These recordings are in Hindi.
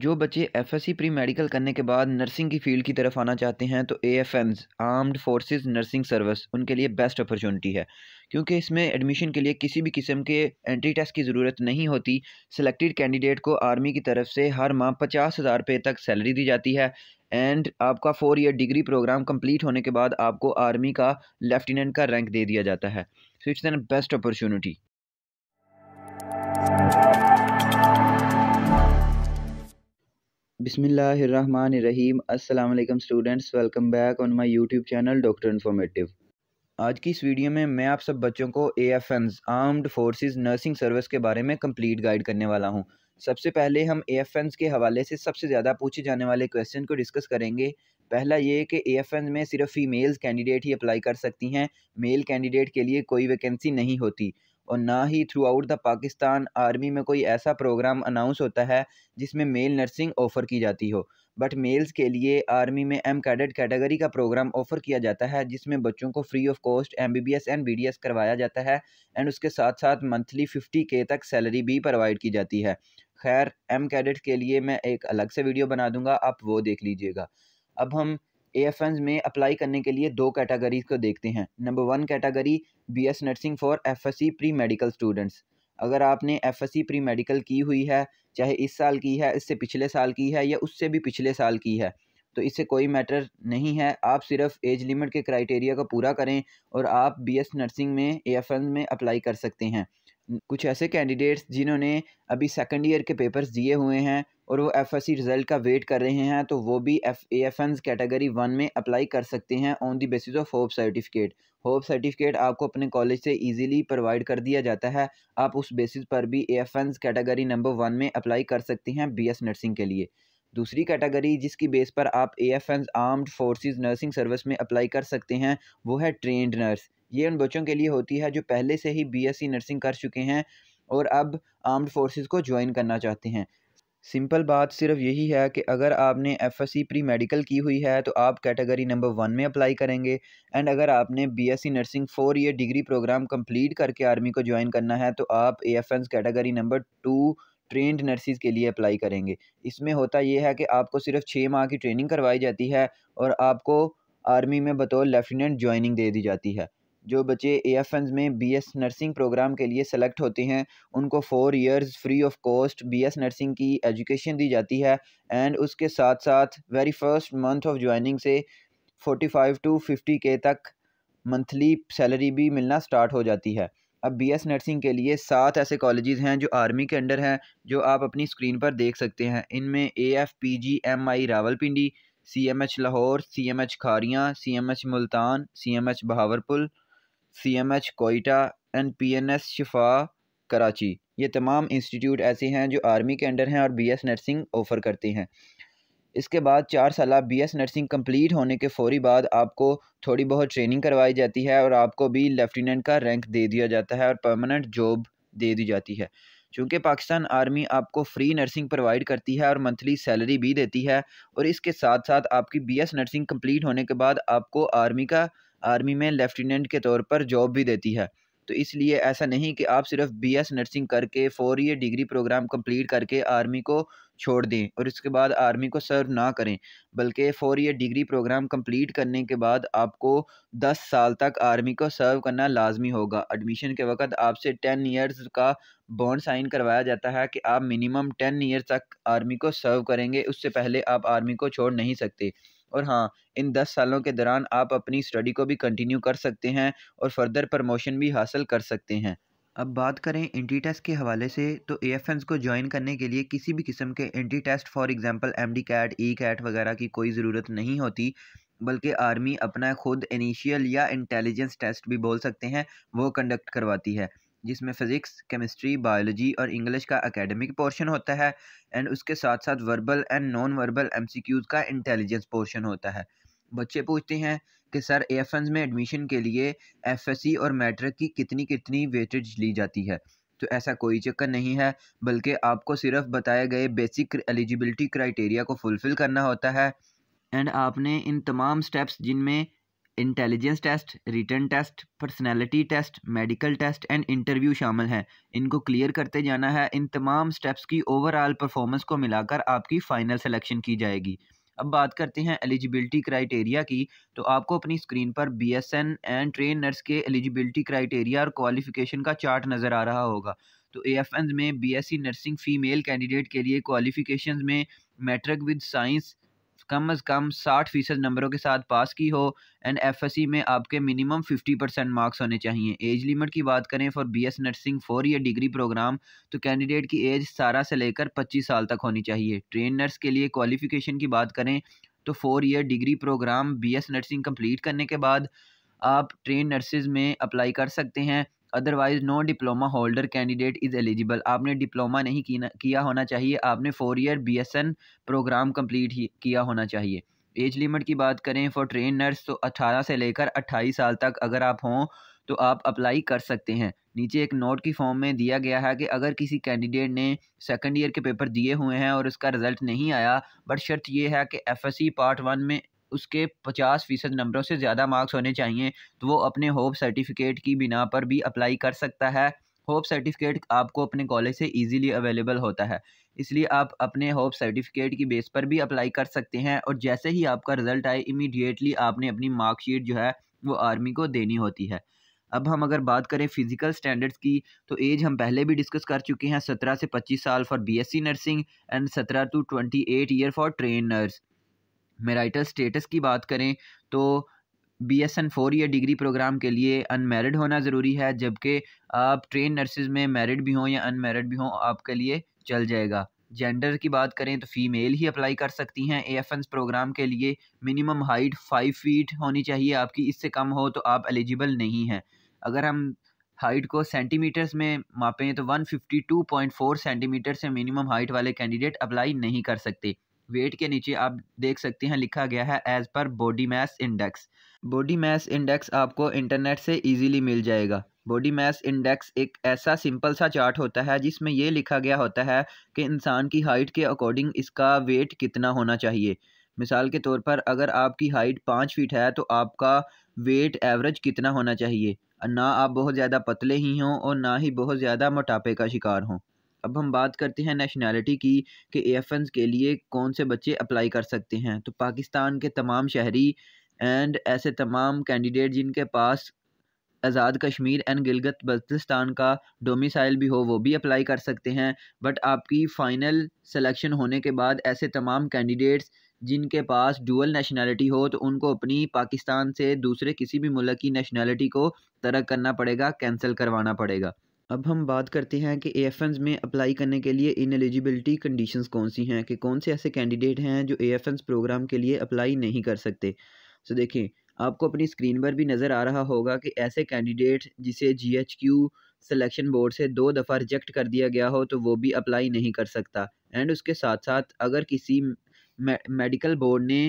जो बच्चे F S C pre medical करने के बाद नर्सिंग की फील्ड की तरफ आना चाहते हैं तो ए एफ एम्स आर्म्ड फोर्सेस नर्सिंग सर्विस उनके लिए बेस्ट अपॉर्चुनिटी है क्योंकि इसमें एडमिशन के लिए किसी भी किस्म के एंट्री टेस्ट की ज़रूरत नहीं होती सिलेक्टेड कैंडिडेट को आर्मी की तरफ से हर माह पचास हज़ार रुपये तक सैलरी दी जाती है एंड आपका four year degree programme complete होने के बाद आपको आर्मी का लेफ्टिनेंट का रैंक दे दिया जाता है so it's then best opportunity बिसमीम अल्लाम students welcome back on my YouTube channel doctor informative आज की इस वीडियो में मैं आप सब बच्चों को ए एफ एनज आर्म्ड फोर्सेस नर्सिंग सर्विस के बारे में कंप्लीट गाइड करने वाला हूं सबसे पहले हम ए एफ एनस के हवाले से सबसे ज़्यादा पूछे जाने वाले क्वेश्चन को डिस्कस करेंगे पहला ये कि ए एफ एन में सिर्फ फीमेल्स कैंडिडेट ही अप्लाई कर सकती हैं मेल कैंडिडेट के लिए कोई वैकेंसी नहीं होती और ना ही throughout the Pakistan army में कोई ऐसा प्रोग्राम अनाउंस होता है जिसमें मेल नर्सिंग ऑफ़र की जाती हो बट मेल्स के लिए आर्मी में एम कैडेट कैटेगरी का प्रोग्राम ऑफ़र किया जाता है जिसमें बच्चों को free of cost M B B S and B D S करवाया जाता है एंड उसके साथ साथ मंथली फिफ्टी के तक सैलरी भी प्रोवाइड की जाती है खैर एम कैडेट के लिए मैं एक अलग से वीडियो बना दूंगा आप वो देख लीजिएगा अब हम ए एफ में अप्लाई करने के लिए दो कैटेगरीज को देखते हैं number one category B S nursing for F S C pre medical students अगर आपने F S C pre medical की हुई है चाहे इस साल की है इससे पिछले साल की है या उससे भी पिछले साल की है तो इससे कोई मैटर नहीं है आप सिर्फ एज लिमिट के क्राइटेरिया को पूरा करें और आप बी एस नर्सिंग में ए एफ में अप्लाई कर सकते हैं कुछ ऐसे कैंडिडेट्स जिन्होंने अभी सेकंड ईयर के पेपर्स दिए हुए हैं और वो एफ एस सी रिज़ल्ट का वेट कर रहे हैं तो वो भी F A F N category one में अप्लाई कर सकते हैं on the basis of hope certificate hope certificate आपको अपने कॉलेज से इजीली प्रोवाइड कर दिया जाता है आप उस बेसिस पर भी A F N category number one में अप्लाई कर सकते हैं बी एस नर्सिंग के लिए दूसरी कैटेगरी जिसकी बेस पर आप A F N armed forces nursing service में अप्लाई कर सकते हैं वो है ट्रेंड नर्स ये उन बच्चों के लिए होती है जो पहले से ही सी नर्सिंग कर चुके हैं और अब आर्म्ड फोर्सेस को ज्वाइन करना चाहते हैं सिंपल बात सिर्फ यही है कि अगर आपने F S C pre medical की हुई है तो आप कैटेगरी नंबर वन में अप्लाई करेंगे एंड अगर आपने B S C nursing four year degree programme complete करके आर्मी को ज्वाइन करना है तो आप A F N category number two trained nurses के लिए अप्लाई करेंगे इसमें होता यह है कि आपको सिर्फ छः माह की ट्रेनिंग करवाई जाती है और आपको आर्मी में बतौर लेफ्टिनेंट ज्वाइनिंग दे दी जाती है जो बच्चे ए में बी एस नर्सिंग प्रोग्राम के लिए सेलेक्ट होते हैं उनको four years free of cost B S nursing की एजुकेशन दी जाती है एंड उसके साथ साथ very first month of joining से फोर्टी फाइव टू फिफ्टी के तक मंथली सैलरी भी मिलना स्टार्ट हो जाती है अब बी एस नर्सिंग के लिए सात ऐसे कॉलेज़ हैं जो आर्मी के अंडर हैं जो आप अपनी स्क्रीन पर देख सकते हैं इनमें A F P G M I Rawalpindi C M H Lahore C M H Kharian C M H Multan C M H Bahawalpur C M H Quetta and P N S Shifa Karachi ये तमाम इंस्टीट्यूट ऐसे हैं जो आर्मी के अंडर हैं और बी एस नर्सिंग ऑफ़र करते हैं इसके बाद चार साल बी एस नर्सिंग कंप्लीट होने के फ़ौरी बाद आपको थोड़ी बहुत ट्रेनिंग करवाई जाती है और आपको भी लेफ्टिनेंट का रैंक दे दिया जाता है और परमानेंट जॉब दे दी जाती है चूँकि पाकिस्तान आर्मी आपको फ्री नर्सिंग प्रोवाइड करती है और मंथली सैलरी भी देती है और इसके साथ साथ आपकी बी एस नर्सिंग कम्प्लीट होने के बाद आपको आर्मी का आर्मी में लेफ्टिनेंट के तौर पर जॉब भी देती है तो इसलिए ऐसा नहीं कि आप सिर्फ बी एस नर्सिंग करके four year degree programme complete करके आर्मी को छोड़ दें और इसके बाद आर्मी को सर्व ना करें बल्कि four year degree programme complete करने के बाद आपको दस साल तक आर्मी को सर्व करना लाजमी होगा एडमिशन के वक्त आपसे टेन ईयर्स का बॉन्ड साइन करवाया जाता है कि आप मिनिमम टेन ईयर तक आर्मी को सर्व करेंगे उससे पहले आप आर्मी को छोड़ नहीं सकते और हाँ इन दस सालों के दौरान आप अपनी स्टडी को भी कंटिन्यू कर सकते हैं और फर्दर प्रमोशन भी हासिल कर सकते हैं अब बात करें एंटी टेस्ट के हवाले से तो ए एफ को ज्वाइन करने के लिए किसी भी किस्म के entry test for example M D cat E cat वगैरह की कोई ज़रूरत नहीं होती बल्कि आर्मी अपना खुद इनिशियल या इंटेलिजेंस टेस्ट भी बोल सकते हैं वो कंडक्ट करवाती है जिसमें फ़िज़िक्स केमिस्ट्री बायोलॉजी और इंग्लिश का एकेडमिक पोर्शन होता है एंड उसके साथ साथ verbal and non verbal MCQs का इंटेलिजेंस पोर्शन होता है बच्चे पूछते हैं कि सर ए में एडमिशन के लिए एफएससी और मैट्रिक की कितनी कितनी वेटेज ली जाती है तो ऐसा कोई चक्कर नहीं है बल्कि आपको सिर्फ बताए गए बेसिक एलिजिबिलिटी क्राइटेरिया को फुलफ़िल करना होता है एंड आपने इन तमाम स्टेप्स जिनमें intelligence test written test personality test medical test and interview शामिल हैं इनको क्लियर करते जाना है इन तमाम स्टेप्स की ओवरऑल परफॉर्मेंस को मिलाकर आपकी फ़ाइनल सिलेक्शन की जाएगी अब बात करते हैं एलिजिबिलिटी क्राइटेरिया की तो आपको अपनी स्क्रीन पर B S N and trained nurse के एलिजिबिलिटी क्राइटेरिया और क्वालिफिकेशन का चार्ट नज़र आ रहा होगा तो ए एफ एन में B S C nursing female candidate के लिए क्वालिफिकेशन में मेट्रिक विद साइंस कम अज़ कम साठ फ़ीसद नंबरों के साथ पास की हो एंड एफएससी में आपके मिनिमम फिफ्टी परसेंट मार्क्स होने चाहिए एज लिमिट की बात करें for B S nursing four year degree programme तो कैंडिडेट की एज सारा से लेकर पच्चीस साल तक होनी चाहिए ट्रेन नर्स के लिए क्वालिफिकेशन की बात करें तो four year degree programme B S nursing complete करने के बाद आप ट्रेन नर्सेज में अप्लाई कर सकते हैं otherwise no diploma holder candidate is eligible आपने डिप्लोमा नहीं किया होना चाहिए आपने four year BSN programme complete किया होना चाहिए एज लिमिट की बात करें फॉर ट्रेन नर्स तो 18 से लेकर 28 साल तक अगर आप हों तो आप अप्लाई कर सकते हैं नीचे एक नोट की फॉर्म में दिया गया है कि अगर किसी कैंडिडेट ने सेकंड ईयर के पेपर दिए हुए हैं और उसका रिज़ल्ट नहीं आया बट शर्त यह है कि एफएससी पार्ट वन में उसके पचास फ़ीसद नंबरों से ज़्यादा मार्क्स होने चाहिए तो वो अपने होप सर्टिफिकेट की बिना पर भी अप्लाई कर सकता है होप सर्टिफिकेट आपको अपने कॉलेज से इजीली अवेलेबल होता है इसलिए आप अपने होप सर्टिफिकेट की बेस पर भी अप्लाई कर सकते हैं और जैसे ही आपका रिजल्ट आए इमीडिएटली आपने अपनी मार्कशीट जो है वो आर्मी को देनी होती है अब हम अगर बात करें फ़िज़िकल स्टैंडर्ड्स की तो एज हम पहले भी डिस्कस कर चुके हैं सत्रह से पच्चीस साल फॉर बीएससी नर्सिंग एंड सत्रह to twenty eight year for trained nurse marital status की बात करें तो बी एस एन फोर या डिग्री प्रोग्राम के लिए अनमेरिड होना ज़रूरी है जबकि आप ट्रेन नर्सेज में मेरिड भी हों या अनमेरिड भी हों आपके लिए चल जाएगा जेंडर की बात करें तो फीमेल ही अप्लाई कर सकती हैं ए एफ एन प्रोग्राम के लिए मिनिमम हाइट फाइव फीट होनी चाहिए आपकी इससे कम हो तो आप एलिजिबल नहीं हैं अगर हम हाइट को सेंटीमीटर्स में मापें तो 152.4 सेंटीमीटर से मिनिमम हाइट वाले कैंडिडेट अप्लाई नहीं कर सकते वेट के नीचे आप देख सकते हैं लिखा गया है एज़ पर body mass index body mass index आपको इंटरनेट से इजीली मिल जाएगा बॉडी मैस इंडेक्स एक ऐसा सिंपल सा चार्ट होता है जिसमें यह लिखा गया होता है कि इंसान की हाइट के अकॉर्डिंग इसका वेट कितना होना चाहिए मिसाल के तौर पर अगर आपकी हाइट पाँच फीट है तो आपका वेट एवरेज कितना होना चाहिए ना आप बहुत ज़्यादा पतले ही हों और ना ही बहुत ज़्यादा मोटापे का शिकार हों अब हम बात करते हैं नेशनैलिटी की कि ए के लिए कौन से बच्चे अप्लाई कर सकते हैं तो पाकिस्तान के तमाम शहरी एंड ऐसे तमाम कैंडिडेट जिनके पास आज़ाद कश्मीर एंड गिलगत बल्तिस्तान का डोमिसाइल भी हो वो भी अप्लाई कर सकते हैं बट आपकी फ़ाइनल सिलेक्शन होने के बाद ऐसे तमाम कैंडिडेट्स जिनके पास डुअल नेशनैलिटी हो तो उनको अपनी पाकिस्तान से दूसरे किसी भी मुल्क की नेशनैलिटी को तरक करना पड़ेगा कैंसिल करवाना पड़ेगा अब हम बात करते हैं कि ए एफ में अप्लाई करने के लिए इन एलिजिबिलिटी कंडीशंस कौन सी हैं कि कौन से ऐसे कैंडिडेट हैं जो ए एफ प्रोग्राम के लिए अप्लाई नहीं कर सकते सो देखें आपको अपनी स्क्रीन पर भी नज़र आ रहा होगा कि ऐसे कैंडिडेट जिसे G H Q selection board से दो दफ़ा रिजेक्ट कर दिया गया हो तो वो भी अप्लाई नहीं कर सकता एंड उसके साथ साथ अगर किसी मेडिकल बोर्ड ने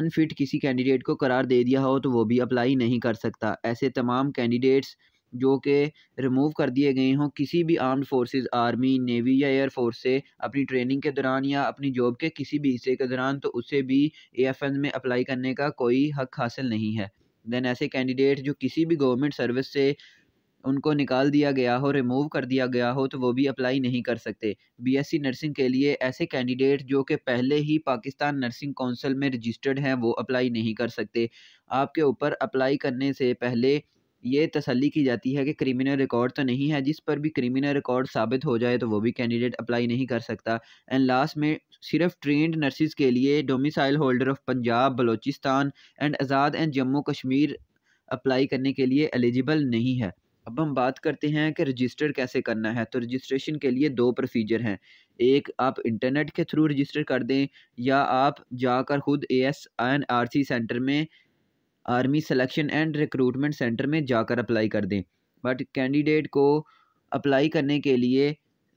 अनफिट किसी कैंडिडेट को करार दे दिया हो तो वो भी अप्लाई नहीं कर सकता ऐसे तमाम कैंडिडेट्स जो कि रिमूव कर दिए गए हों किसी भी आर्म्ड फोर्सेस आर्मी नेवी या एयर फोर्स से अपनी ट्रेनिंग के दौरान या अपनी जॉब के किसी भी हिस्से के दौरान तो उसे भी एफ में अप्लाई करने का कोई हक हासिल नहीं है दैन ऐसे कैंडिडेट जो किसी भी गवर्नमेंट सर्विस से उनको निकाल दिया गया हो रिमूव कर दिया गया हो तो वो भी अप्लाई नहीं कर सकते बीएससी नर्सिंग के लिए ऐसे कैंडिडेट जो कि पहले ही पाकिस्तान नर्सिंग काउंसिल में रजिस्टर्ड हैं वो अप्लाई नहीं कर सकते आपके ऊपर अप्लाई करने से पहले ये तसली की जाती है कि क्रिमिनल रिकॉर्ड तो नहीं है जिस पर भी क्रिमिनल रिकॉर्ड साबित हो जाए तो वो भी कैंडिडेट अप्लाई नहीं कर सकता एंड लास्ट में सिर्फ ट्रेंड नर्सिस के लिए domicile holder of Punjab Balochistan and Azad and Jammu Kashmir apply करने के लिए एलिजिबल नहीं है अब हम बात करते हैं कि रजिस्टर कैसे करना है तो रजिस्ट्रेशन के लिए दो प्रोसीजर हैं एक आप इंटरनेट के थ्रू रजिस्टर कर दें या आप जाकर खुद A S N R C centre में army selection and recruitment centre में जाकर अप्लाई कर दें बट कैंडिडेट को अप्लाई करने के लिए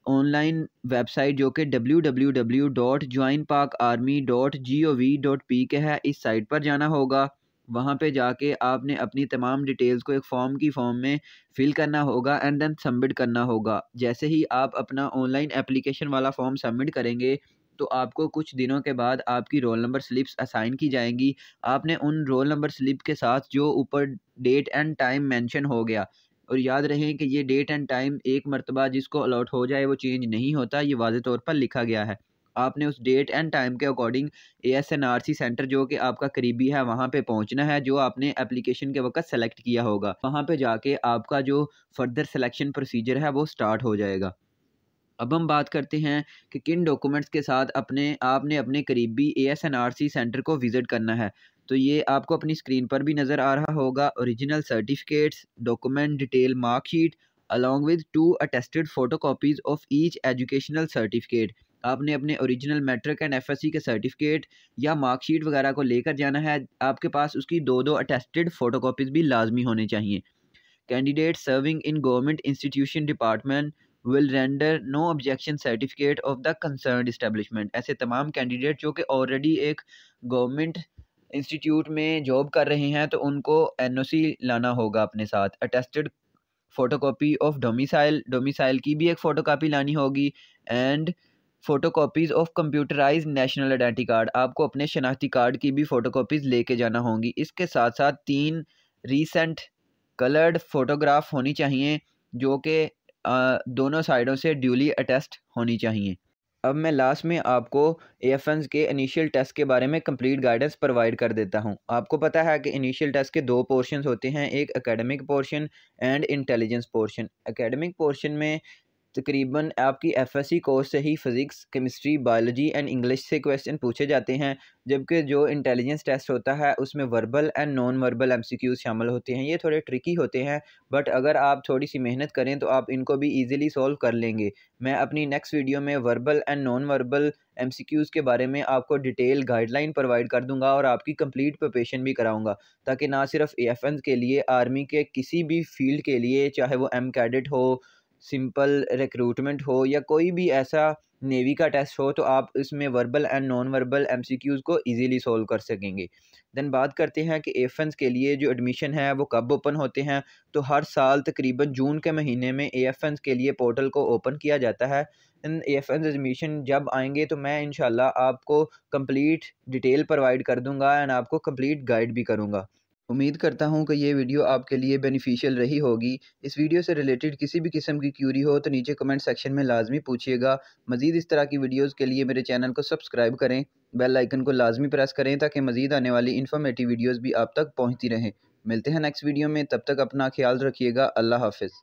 ऑनलाइन वेबसाइट जो कि W W W dot join Pak army dot G O V dot P K है इस साइट पर जाना होगा वहाँ पे जाके आपने अपनी तमाम डिटेल्स को एक फॉर्म की फॉर्म में फिल करना होगा एंड देन सबमिट करना होगा जैसे ही आप अपना ऑनलाइन एप्लीकेशन वाला फॉर्म सबमिट करेंगे तो आपको कुछ दिनों के बाद आपकी रोल नंबर स्लिप्स असाइन की जाएंगी आपने उन रोल नंबर स्लिप के साथ जो ऊपर डेट एंड टाइम मेंशन हो गया और याद रहें कि ये डेट एंड टाइम एक मरतबा जिसको अलॉट हो जाए वो चेंज नहीं होता ये वाज तौर पर लिखा गया है आपने उस डेट एंड टाइम के according A S N R C centre जो कि आपका करीबी है वहाँ पे पहुँचना है जो आपने एप्लीकेशन के वक्त सेलेक्ट किया होगा वहाँ पे जाके आपका जो फर्दर सिलेक्शन प्रोसीजर है वो स्टार्ट हो जाएगा अब हम बात करते हैं कि किन डॉक्यूमेंट्स के साथ अपने आपने अपने करीबी A S N R C centre को विज़िट करना है तो ये आपको अपनी स्क्रीन पर भी नज़र आ रहा होगा original certificates document detail marksheet along with two attested photo copies of each educational certificate आपने अपने ओरिजिनल मैट्रिक एंड एफएससी के सर्टिफिकेट या मार्कशीट वगैरह को लेकर जाना है आपके पास उसकी दो दो अटेस्टेड फ़ोटो कापीज़ भी लाजमी होने चाहिए candidate serving in government institution department will render no objection certificate of the concern establishment ऐसे तमाम कैंडिडेट जो कि ऑलरेडी एक गवर्नमेंट इंस्टीट्यूट में जॉब कर रहे हैं तो उनको एन लाना होगा अपने साथ attested photocopy of domicile domicile की भी एक फ़ोटोकॉपी लानी होगी and photo copies of computerize national identity card आपको अपने शनाख्ती कार्ड की भी फ़ोटो कापीज़ लेके जाना होंगी इसके साथ साथ तीन रिसेंट कलर्ड फ़ोटोग्राफ होनी चाहिए जो कि दोनों साइडों से ड्यूली अटेस्ट होनी चाहिए अब मैं लास्ट में आपको ए के इनिशियल टेस्ट के बारे में कंप्लीट गाइडेंस प्रोवाइड कर देता हूं आपको पता है कि इनिशियल टेस्ट के दो पोर्शन होते हैं एक academic portion and intelligence portion academic portion में तकरीबन आपकी एफएससी कोर्स से ही physics chemistry biology and English से क्वेश्चन पूछे जाते हैं जबकि जो इंटेलिजेंस टेस्ट होता है उसमें verbal and non verbal MCQs शामिल होते हैं ये थोड़े ट्रिकी होते हैं बट अगर आप थोड़ी सी मेहनत करें तो आप इनको भी ईजिली सॉल्व कर लेंगे मैं अपनी नेक्स्ट वीडियो में verbal and non verbal M के बारे में आपको डिटेल गाइडलाइन प्रोवाइड कर दूँगा और आपकी कम्प्लीट प्रपेशन भी कराऊंगा ताकि ना सिर्फ ए के लिए आर्मी के किसी भी फील्ड के लिए चाहे वो एम कैडेट हो सिंपल रिक्रूटमेंट हो या कोई भी ऐसा नेवी का टेस्ट हो तो आप इसमें verbal and non verbal M को ईजीली सोल्व कर सकेंगे दैन बात करते हैं कि एफेंस के लिए जो एडमिशन है वो कब ओपन होते हैं तो हर साल तकरीबन जून के महीने में ए के लिए पोर्टल को ओपन किया जाता है एफ एन एडमिशन जब आएंगे तो मैं इन आपको कम्प्लीट डिटेल प्रोवाइड कर दूँगा एंड आपको कम्प्लीट गाइड भी करूँगा उम्मीद करता हूँ कि ये वीडियो आपके लिए बेनिफिशियल रही होगी इस वीडियो से रिलेटेड किसी भी किस्म की क्यूरी हो तो नीचे कमेंट सेक्शन में लाजमी पूछिएगा मज़ीद इस तरह की वीडियोज़ के लिए मेरे चैनल को सब्सक्राइब करें बेल आइकन को लाजमी प्रेस करें ताकि मज़ीद आने वाली इन्फॉर्मेटिव वीडियोज़ भी आप तक पहुँचती रहें मिलते हैं नेक्स्ट वीडियो में तब तक अपना ख्याल रखिएगा अल्लाह हाफिज़